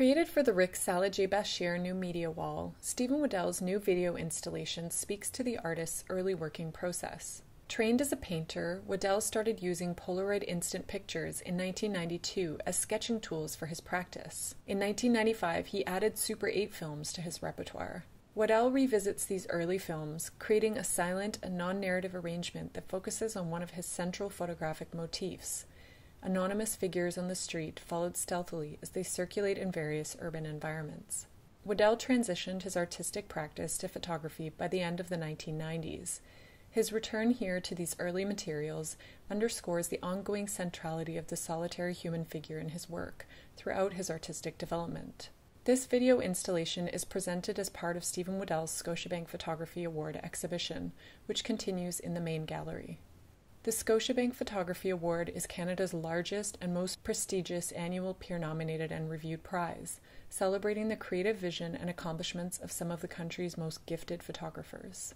Created for the Rick J. Bashir New Media Wall, Stephen Waddell's new video installation speaks to the artist's early working process. Trained as a painter, Waddell started using Polaroid instant pictures in 1992 as sketching tools for his practice. In 1995, he added Super 8 films to his repertoire. Waddell revisits these early films, creating a silent and non narrative arrangement that focuses on one of his central photographic motifs Anonymous figures on the street followed stealthily as they circulate in various urban environments. Waddell transitioned his artistic practice to photography by the end of the 1990s. His return here to these early materials underscores the ongoing centrality of the solitary human figure in his work throughout his artistic development. This video installation is presented as part of Stephen Waddell's Scotiabank Photography Award exhibition, which continues in the main gallery. The Scotiabank Photography Award is Canada's largest and most prestigious annual peer nominated and reviewed prize, celebrating the creative vision and accomplishments of some of the country's most gifted photographers.